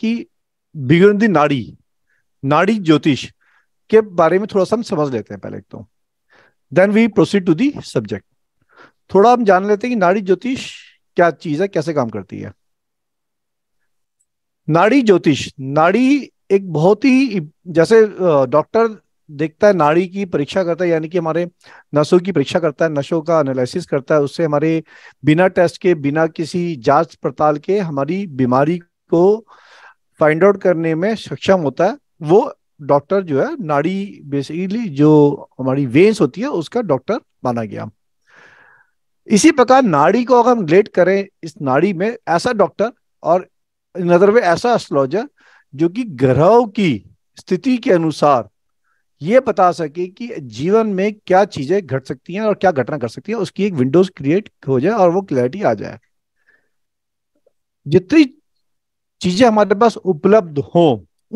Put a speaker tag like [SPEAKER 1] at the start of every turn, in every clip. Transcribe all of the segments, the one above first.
[SPEAKER 1] कि बिगिन दी नाड़ी नाड़ी ज्योतिष के बारे में थोड़ा सा हम समझ लेते हैं पहले एक तो then we proceed to the subject थोड़ा हम जान लेते हैं कि नाड़ी ज्योतिष क्या चीज है कैसे काम करती है नाड़ी ज्योतिष नाड़ी एक बहुत ही जैसे डॉक्टर देखता है नाड़ी की परीक्षा करता है यानी कि हमारे नसों की परीक्षा करता है नशों का एनालिसिस करता है उससे हमारे बिना टेस्ट के बिना किसी जांच पड़ताल के हमारी बीमारी को फाइंड आउट करने में सक्षम होता है वो डॉक्टर जो है नाड़ी बेसिकली जो हमारी वेन्स होती है उसका डॉक्टर माना गया इसी प्रकार नाड़ी को अगर हम लेट करें इस नाड़ी में ऐसा डॉक्टर और नजर में ऐसा एस्ट्रोलॉजर जो कि ग्रहों की स्थिति के अनुसार ये बता सके कि जीवन में क्या चीजें घट सकती हैं और क्या घटना घट सकती है उसकी एक विंडोज क्रिएट हो जाए और वो क्लैरिटी आ जाए जितनी चीजें हमारे पास उपलब्ध हो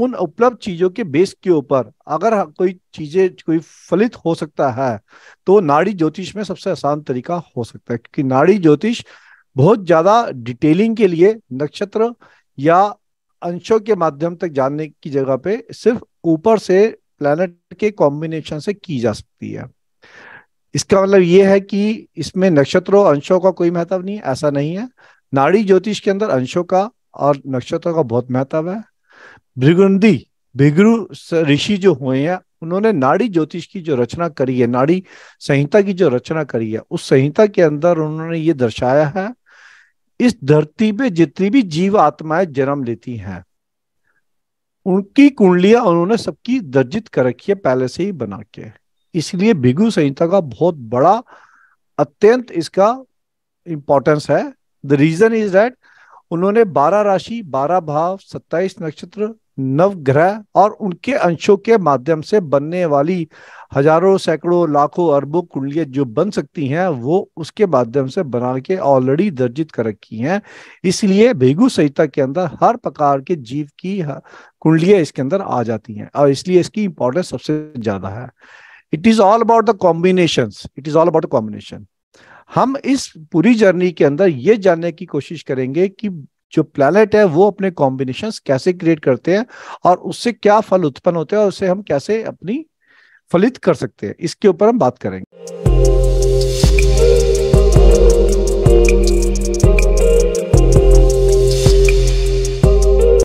[SPEAKER 1] उन उपलब्ध चीजों के बेस के ऊपर अगर हाँ कोई चीजें कोई फलित हो सकता है तो नाड़ी ज्योतिष में सबसे आसान तरीका हो सकता है क्योंकि नाड़ी ज्योतिष बहुत ज्यादा डिटेलिंग के लिए नक्षत्र या अंशों के माध्यम तक जानने की जगह पे सिर्फ ऊपर से प्लैनेट के कॉम्बिनेशन से की जा सकती है इसका मतलब यह है कि इसमें नक्षत्रों अंशों का कोई महत्व नहीं ऐसा नहीं है नाड़ी ज्योतिष के अंदर अंशों का और नक्षत्रों का बहुत महत्व है भृगुंदी भिगुरु ऋषि जो हुए हैं उन्होंने नाड़ी ज्योतिष की जो रचना करी है नाड़ी संहिता की जो रचना करी है उस संहिता के अंदर उन्होंने ये दर्शाया है इस धरती पे जितनी भी जीव आत्माएं जन्म लेती हैं उनकी कुंडलियां उन्होंने सबकी दर्जित कर रखी है पहले से ही बना के इसलिए भिगु संहिता का बहुत बड़ा अत्यंत इसका इंपॉर्टेंस है द रीजन इज दैट उन्होंने बारह राशि बारह भाव सत्ताईस नक्षत्र नव ग्रह और उनके अंशों के माध्यम से बनने वाली हजारों सैकड़ों लाखों अरबों कुंडलियां जो बन सकती हैं वो उसके माध्यम से बना के ऑलरेडी दर्जित कर रखी हैं इसलिए भेगु संहिता के अंदर हर प्रकार के जीव की कुंडलियां इसके अंदर आ जाती हैं और इसलिए इसकी इंपॉर्टेंस सबसे ज्यादा है it is all about the combination it is all about the combination हम इस पूरी जर्नी के अंदर ये जानने की कोशिश करेंगे कि जो प्लैनेट है वो अपने कॉम्बिनेशन कैसे क्रिएट करते हैं और उससे क्या फल उत्पन्न होते हैं और उसे हम कैसे अपनी फलित कर सकते हैं इसके ऊपर हम बात करेंगे